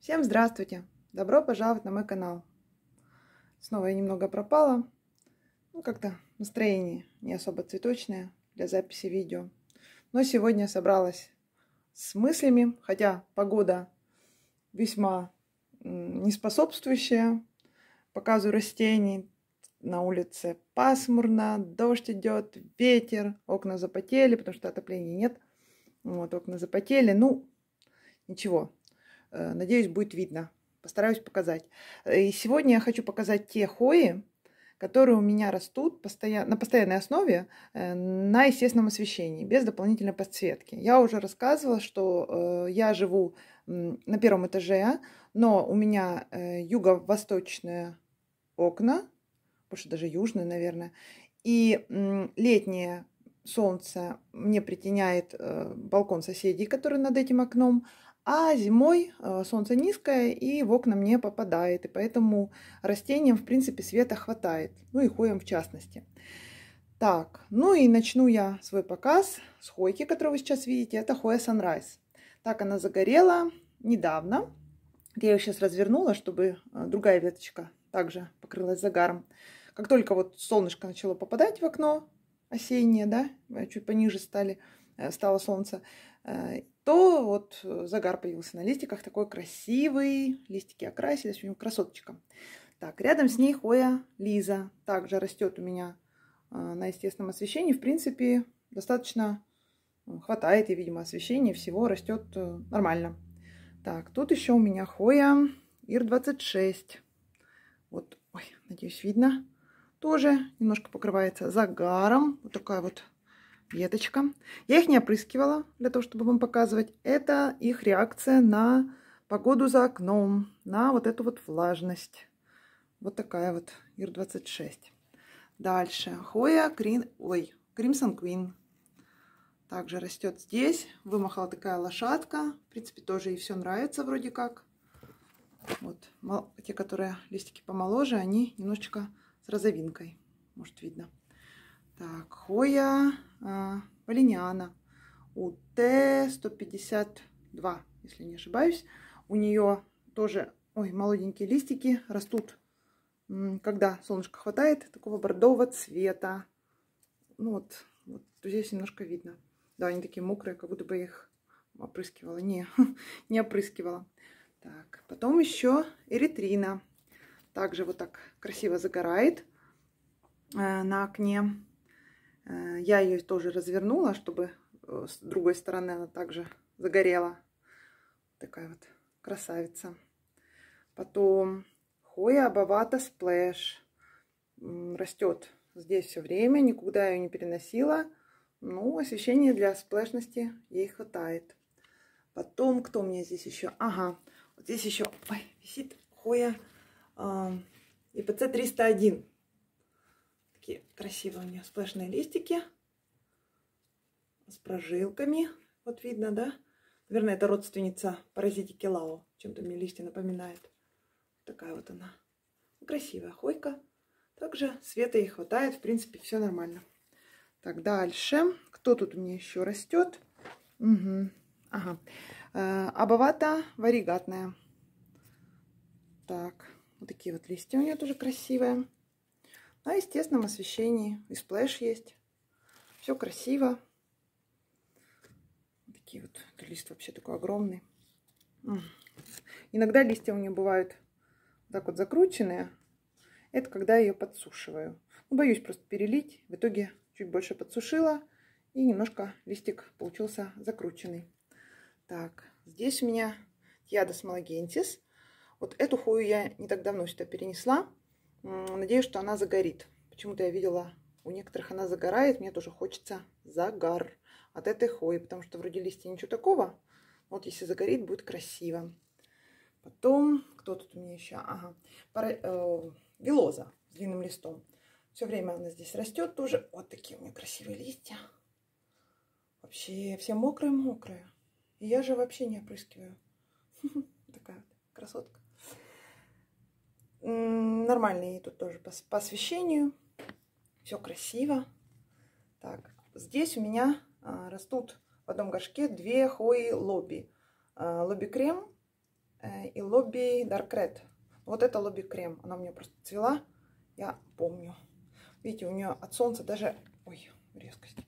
Всем здравствуйте! Добро пожаловать на мой канал. Снова я немного пропала. Ну, как-то настроение не особо цветочное для записи видео. Но сегодня собралась с мыслями, хотя погода весьма неспособствующая показу растений. На улице пасмурно, дождь идет, ветер, окна запотели, потому что отопления нет. Вот, окна запотели. Ну, ничего, Э, надеюсь, будет видно. Постараюсь показать. И сегодня я хочу показать те хои, которые у меня растут постоян... на постоянной основе э, на естественном освещении, без дополнительной подсветки. Я уже рассказывала, что э, я живу э, на первом этаже, но у меня э, юго-восточные окна, больше даже южные, наверное, и э, летнее солнце мне притеняет э, балкон соседей, который над этим окном, а зимой э, солнце низкое и в окна мне попадает, и поэтому растениям, в принципе, света хватает, ну и хоем в частности. Так, ну и начну я свой показ с хойки, которую вы сейчас видите, это хоя Sunrise. Так она загорела недавно. Я ее сейчас развернула, чтобы э, другая веточка также покрылась загаром. Как только вот солнышко начало попадать в окно осеннее, да, чуть пониже стали, э, стало солнце, то вот э, загар появился на листиках, такой красивый, листики окрасились, у него красоточка. Так, рядом с ней Хоя Лиза, также растет у меня э, на естественном освещении, в принципе, достаточно э, хватает, и, видимо, освещения всего растет нормально. Так, тут еще у меня Хоя Ир-26, вот, ой, надеюсь, видно, тоже немножко покрывается загаром, вот такая вот веточка. Я их не опрыскивала для того, чтобы вам показывать. Это их реакция на погоду за окном, на вот эту вот влажность. Вот такая вот Ир-26. Дальше. Хоя Крин... Ой, Кримсон Квин. Также растет здесь. Вымахала такая лошадка. В принципе, тоже ей все нравится вроде как. Вот. Те, которые листики помоложе, они немножечко с розовинкой. Может, видно. Так, Хоя Валиниана УТ-152, если не ошибаюсь. У нее тоже ой, молоденькие листики растут, когда солнышко хватает, такого бордового цвета. Ну вот, вот здесь немножко видно. Да, они такие мокрые, как будто бы их опрыскивала. Не, не опрыскивала. Так, потом еще эритрина. Также вот так красиво загорает э, на окне. Э, я ее тоже развернула, чтобы э, с другой стороны она также загорела. Такая вот красавица. Потом Хоя Абавата Сплэш. Растет здесь все время, никуда ее не переносила. Ну, освещения для сплэшности ей хватает. Потом, кто у меня здесь еще? Ага, вот здесь еще ой, висит Хоя э, ИПЦ 301. Такие красивые у нее сплошные листики с прожилками. Вот видно, да? Наверное, это родственница паразитики Лао. Чем-то мне листья напоминает. Такая вот она. Красивая хойка. Также света ей хватает. В принципе, все нормально. Так, дальше. Кто тут у меня еще растет? Угу. Ага. Э, абовата варигатная. Так, вот такие вот листья у нее тоже красивые на естественном освещении. И сплэш есть. Все красиво. Такие вот. Это лист вообще такой огромный. Иногда листья у нее бывают так вот закрученные. Это когда я ее подсушиваю. Ну, боюсь просто перелить. В итоге чуть больше подсушила. И немножко листик получился закрученный. Так, здесь у меня Ядос малогентис. Вот эту хую я не так давно сюда перенесла. Надеюсь, что она загорит. Почему-то я видела, у некоторых она загорает. Мне тоже хочется загар от этой хвои, потому что вроде листья ничего такого. Вот если загорит, будет красиво. Потом, кто тут у меня еще? Ага, Пара, э, вилоза с длинным листом. Все время она здесь растет тоже. Вот такие у меня красивые листья. Вообще все мокрые-мокрые. И я же вообще не опрыскиваю. Такая красотка. Нормальные ей тут тоже по, по освещению. Все красиво. Так, здесь у меня а, растут в одном горшке две хои лобби. А, лобби крем э, и лобби даркред. Вот это лобби крем. Она у меня просто цвела. Я помню. Видите, у нее от солнца даже... Ой, резкость.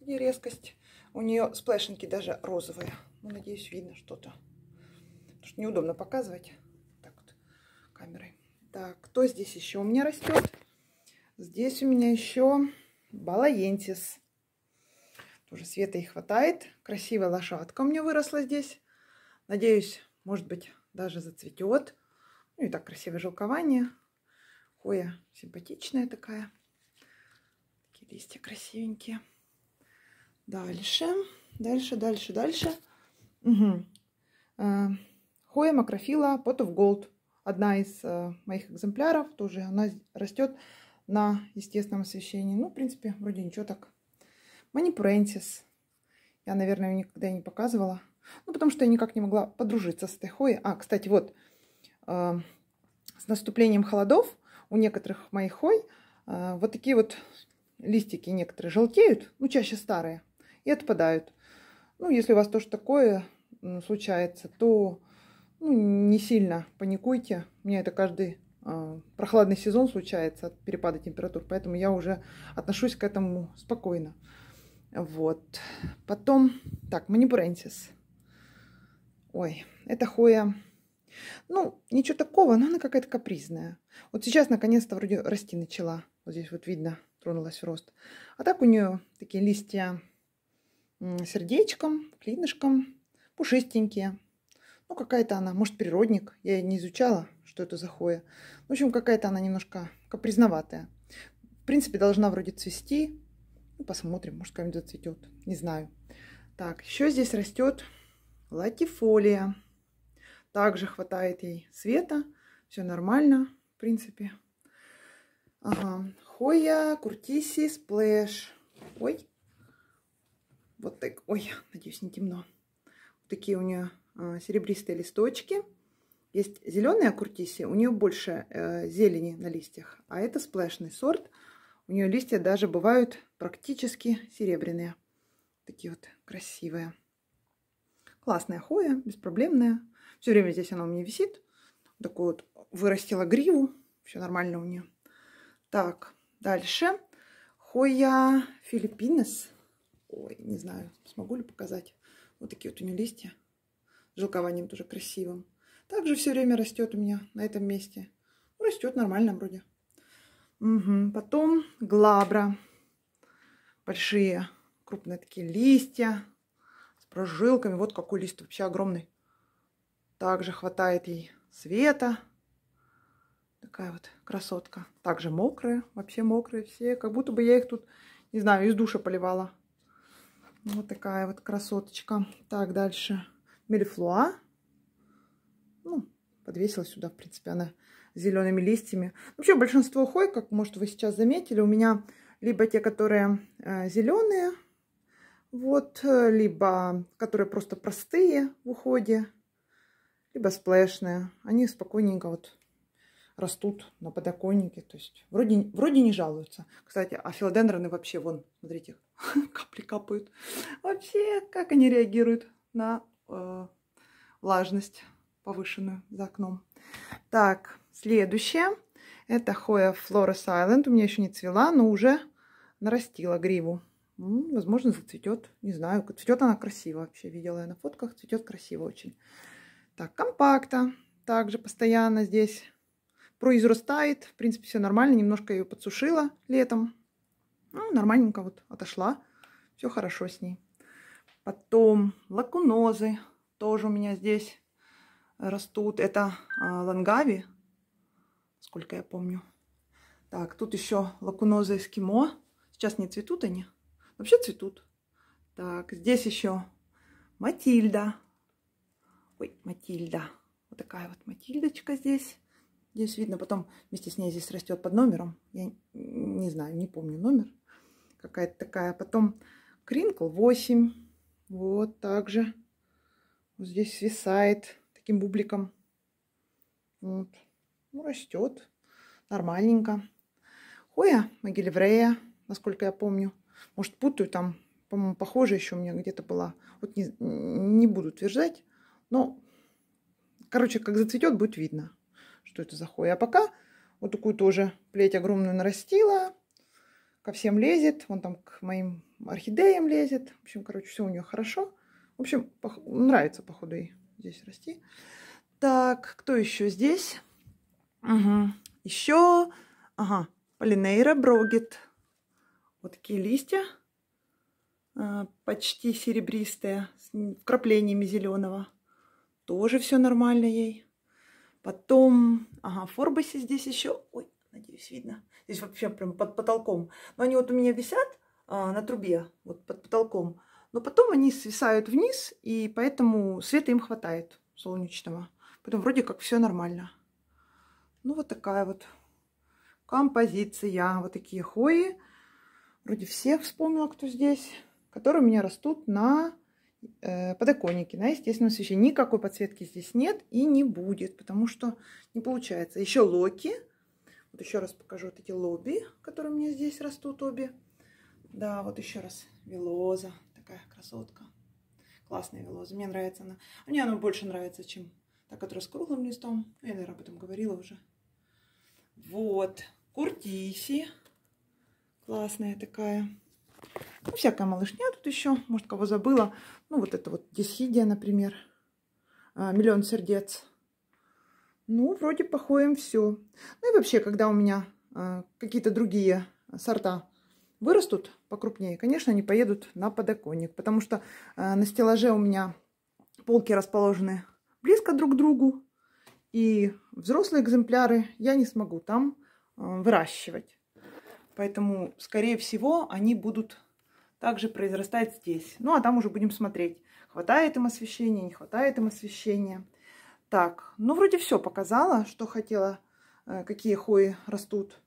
Где резкость? У нее сплэшенки даже розовые. Ну, надеюсь, видно что-то. Потому что неудобно показывать. Так вот, камерой. Так, кто здесь еще у меня растет? Здесь у меня еще балаентис. Тоже света и хватает. Красивая лошадка у меня выросла здесь. Надеюсь, может быть, даже зацветет. Ну и так красивое жилкование. Хоя симпатичная такая. Такие листья красивенькие. Дальше, дальше, дальше, дальше. Угу. Э, Хоя макрофила Pot of Gold одна из э, моих экземпляров, тоже она растет на естественном освещении. Ну, в принципе, вроде ничего так. Мани Я, наверное, никогда не показывала. Ну, потому что я никак не могла подружиться с этой хой А, кстати, вот, э, с наступлением холодов у некоторых моих хой э, вот такие вот листики некоторые желтеют, ну, чаще старые, и отпадают. Ну, если у вас тоже такое случается, то ну, не сильно паникуйте. У меня это каждый э, прохладный сезон случается от перепада температур, поэтому я уже отношусь к этому спокойно. Вот. Потом, так, манипрентис. Ой, это хоя. Ну, ничего такого, но она какая-то капризная. Вот сейчас, наконец-то, вроде расти начала. Вот здесь вот видно, тронулась в рост. А так у нее такие листья сердечком, клинышком, пушистенькие. Ну, какая-то она, может, природник. Я не изучала, что это за хоя. В общем, какая-то она немножко капризноватая. В принципе, должна вроде цвести. Ну, посмотрим, может, как-нибудь зацветет. Не знаю. Так, еще здесь растет латифолия. Также хватает ей света. Все нормально, в принципе. Ага. Хоя, куртиси, сплэш. Ой. Вот так. Ой, надеюсь, не темно. Вот такие у нее Э, серебристые листочки. Есть зеленая куртисия, у нее больше э, зелени на листьях, а это сплэшный сорт. У нее листья даже бывают практически серебряные. Такие вот красивые. Классная хоя, беспроблемная. Все время здесь она у меня висит. Такую вот вырастила гриву. Все нормально у нее. Так, дальше. Хоя филиппинес. Ой, не знаю, смогу ли показать. Вот такие вот у нее листья жилкованием тоже красивым. Также все время растет у меня на этом месте. Ну, растет нормально вроде. Угу. Потом глабра. Большие, крупные такие листья с прожилками. Вот какой лист вообще огромный. Также хватает ей света. Такая вот красотка. Также мокрые, вообще мокрые все. Как будто бы я их тут, не знаю, из душа поливала. Вот такая вот красоточка. Так, дальше мельфлуа. Ну, подвесила сюда, в принципе, она зелеными листьями. Вообще большинство хой, как может вы сейчас заметили, у меня либо те, которые э, зеленые, вот, либо которые просто простые в уходе, либо сплэшные. Они спокойненько вот растут на подоконнике, то есть вроде, вроде не жалуются. Кстати, а филодендроны вообще, вон, смотрите, капли капают. Вообще, как они реагируют на Э, влажность повышенную за окном. Так, следующее. Это хоя Flores Island. У меня еще не цвела, но уже нарастила гриву. возможно, зацветет. Не знаю. Цветет она красиво вообще. Видела я на фотках. Цветет красиво очень. Так, компакта. Также постоянно здесь произрастает. В принципе, все нормально. Немножко ее подсушила летом. Ну, нормальненько вот отошла. Все хорошо с ней. Потом лакунозы тоже у меня здесь растут. Это а, лангави, сколько я помню. Так, тут еще лакунозы эскимо. Сейчас не цветут они. Вообще цветут. Так, здесь еще Матильда. Ой, Матильда. Вот такая вот Матильдочка здесь. Здесь видно, потом вместе с ней здесь растет под номером. Я не знаю, не помню номер. Какая-то такая. Потом Кринкл 8. Вот так же. Вот здесь свисает таким бубликом. Вот. Ну, растет. Нормальненько. Хоя могилеврея, насколько я помню. Может, путаю там. По-моему, похоже еще у меня где-то была. Вот не, не буду утверждать. Но, короче, как зацветет, будет видно, что это за хоя. А пока вот такую тоже плеть огромную нарастила ко всем лезет, он там к моим орхидеям лезет. В общем, короче, все у нее хорошо. В общем, пох нравится, походу, ей здесь расти. Так, кто еще здесь? Угу. Еще, ага, полинейра брогит. Вот такие листья, э, почти серебристые, с вкраплениями зеленого. Тоже все нормально ей. Потом, ага, форбаси здесь еще. Ой, надеюсь, видно. Здесь вообще прям под потолком. Но они вот у меня висят а, на трубе, вот под потолком. Но потом они свисают вниз, и поэтому света им хватает солнечного. Поэтому вроде как все нормально. Ну, вот такая вот композиция. Вот такие хои. Вроде всех вспомнила, кто здесь. Которые у меня растут на э, подоконнике, на естественном свече. Никакой подсветки здесь нет и не будет, потому что не получается. Еще локи. Вот еще раз покажу вот эти лобби, которые у меня здесь растут обе. Да, вот еще раз велоза, такая красотка. Классная велоза, мне нравится она. Мне она больше нравится, чем та, которая с круглым листом. Ну, я, наверное, об этом говорила уже. Вот, куртиси. Классная такая. Ну, всякая малышня тут еще. Может, кого забыла. Ну, вот это вот дисхидия, например. А, миллион сердец. Ну, вроде походим все. Ну и вообще, когда у меня э, какие-то другие сорта вырастут покрупнее, конечно, они поедут на подоконник, потому что э, на стеллаже у меня полки расположены близко друг к другу, и взрослые экземпляры я не смогу там э, выращивать. Поэтому, скорее всего, они будут также произрастать здесь. Ну, а там уже будем смотреть, хватает им освещения, не хватает им освещения. Так, ну вроде все показала, что хотела, э, какие хвои растут.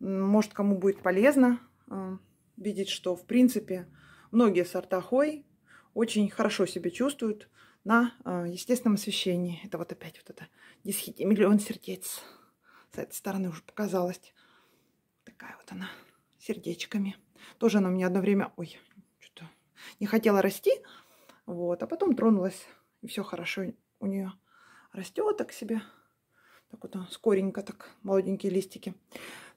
Может, кому будет полезно э, видеть, что в принципе многие сорта хой очень хорошо себя чувствуют на э, естественном освещении. Это вот опять вот это дисхити, миллион сердец. С этой стороны уже показалось. Такая вот она, сердечками. Тоже она у меня одно время, ой, что-то не хотела расти. Вот, а потом тронулась, и все хорошо у нее растет так себе. Так вот, скоренько так, молоденькие листики.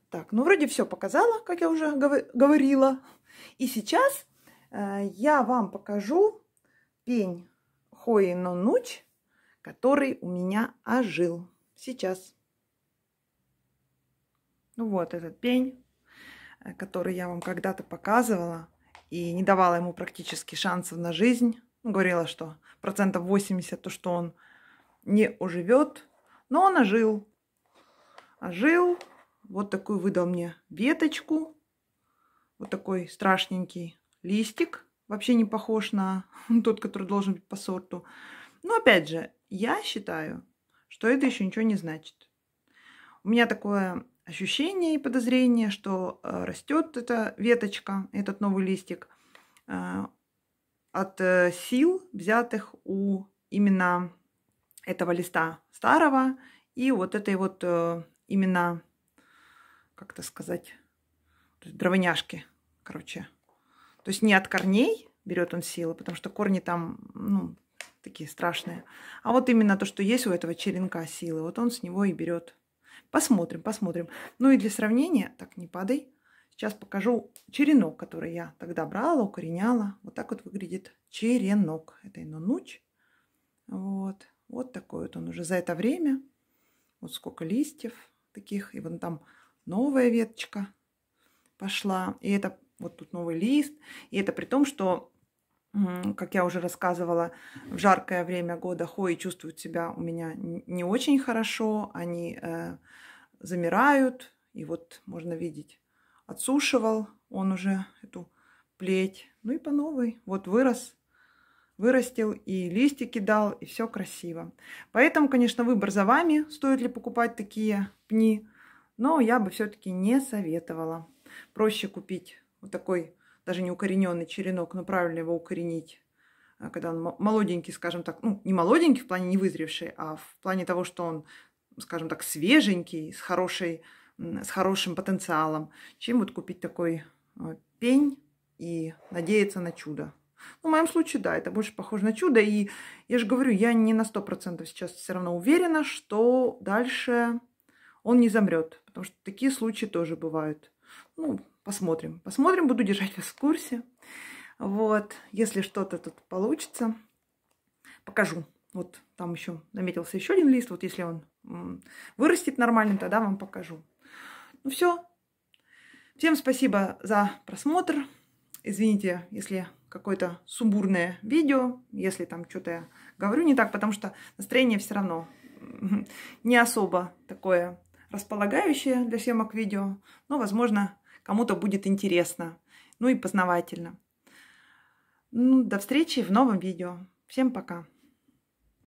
Так, ну вроде все показала, как я уже говорила. И сейчас э, я вам покажу пень Хоинонуч, который у меня ожил. Сейчас. Ну вот этот пень, э, который я вам когда-то показывала и не давала ему практически шансов на жизнь. Говорила, что процентов 80 то, что он не уживет, но он ожил. Ожил, вот такую выдал мне веточку, вот такой страшненький листик, вообще не похож на тот, который должен быть по сорту. Но опять же, я считаю, что это еще ничего не значит. У меня такое ощущение и подозрение, что э, растет эта веточка, этот новый листик э, от э, сил, взятых у именно этого листа старого и вот этой вот э, именно, как это сказать, дровоняшки, короче. То есть не от корней берет он силы, потому что корни там, ну, такие страшные. А вот именно то, что есть у этого черенка силы, вот он с него и берет. Посмотрим, посмотрим. Ну и для сравнения, так, не падай. Сейчас покажу черенок, который я тогда брала, укореняла. Вот так вот выглядит черенок этой нонуч. Вот. Вот такой вот он уже за это время. Вот сколько листьев таких. И вон там новая веточка пошла. И это вот тут новый лист. И это при том, что, как я уже рассказывала, в жаркое время года хои чувствуют себя у меня не очень хорошо. Они э, замирают. И вот можно видеть, отсушивал он уже эту плеть. Ну и по новой. Вот вырос вырастил, и листики дал, и все красиво. Поэтому, конечно, выбор за вами, стоит ли покупать такие пни, но я бы все-таки не советовала. Проще купить вот такой, даже не укорененный черенок, но правильно его укоренить, э, когда он молоденький, скажем так, ну, не молоденький в плане не вызревший, а в плане того, что он, скажем так, свеженький, с, хорошей, с хорошим потенциалом, чем вот купить такой э, пень и надеяться на чудо. Ну, в моем случае, да, это больше похоже на чудо. И я же говорю, я не на 100% сейчас все равно уверена, что дальше он не замрет. Потому что такие случаи тоже бывают. Ну, посмотрим. Посмотрим, буду держать вас в курсе. Вот, если что-то тут получится, покажу. Вот там еще наметился еще один лист. Вот если он вырастет нормально, тогда вам покажу. Ну все. Всем спасибо за просмотр. Извините, если какое-то сумбурное видео, если там что-то я говорю не так, потому что настроение все равно не особо такое располагающее для съемок видео, но, возможно, кому-то будет интересно, ну и познавательно. Ну, до встречи в новом видео. Всем пока!